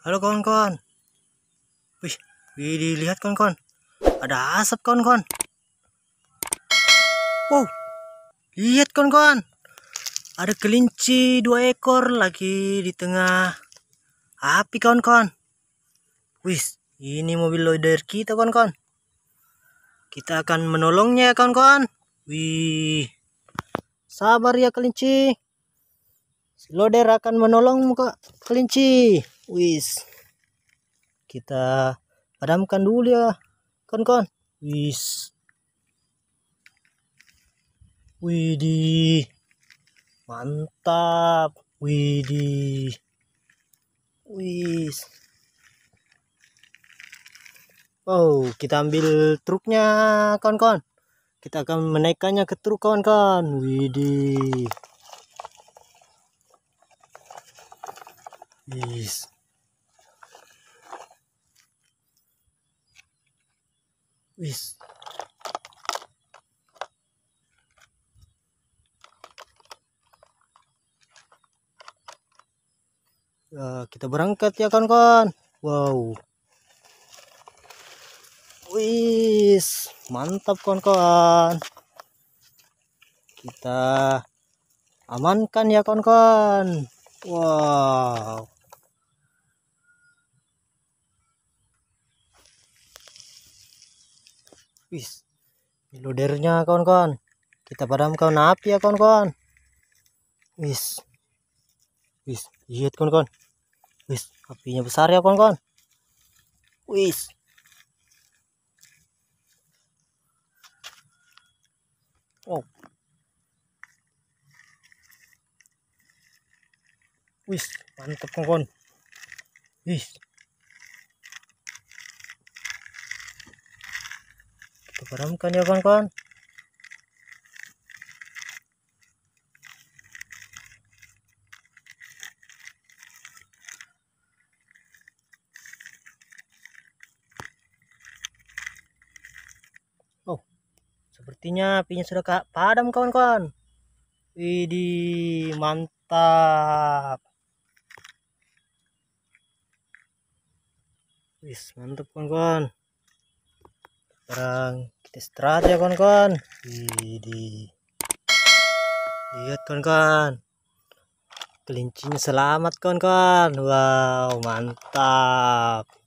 Halo kawan-kawan. Wih, wih dilihat kawan-kawan. Ada asap kawan-kawan. Wow. Lihat kawan-kawan. Ada kelinci dua ekor lagi di tengah api kawan-kawan. Wih, ini mobil loader kita kawan-kawan. Kita akan menolongnya kawan-kawan. Wih. Sabar ya kelinci. Si loader akan menolongmu kak kelinci wis kita padamkan dulu ya kon-kon. wis Widi, mantap Widi. wis Oh, kita ambil truknya kon-kon. Kita akan menaikkannya ke truk kawan-kawan. Widi, Yes. wis Ya, kita berangkat ya kawan-kawan wow wis mantap kawan-kawan kita amankan ya kawan-kawan wow wis lodernya kawan-kawan kita padamkan api ya kawan-kawan wis wis lihat kawan-kawan wis apinya besar ya kawan-kawan wis oh wis mantep kawan-kawan wis Padamkan ya kawan-kawan. Oh, sepertinya apinya sudah padam kawan-kawan. Widih, mantap. Wis, mantap kawan-kawan sekarang kita istirahat ya kawan-kawan lihat kawan-kawan kelincinya selamat kawan-kawan wow mantap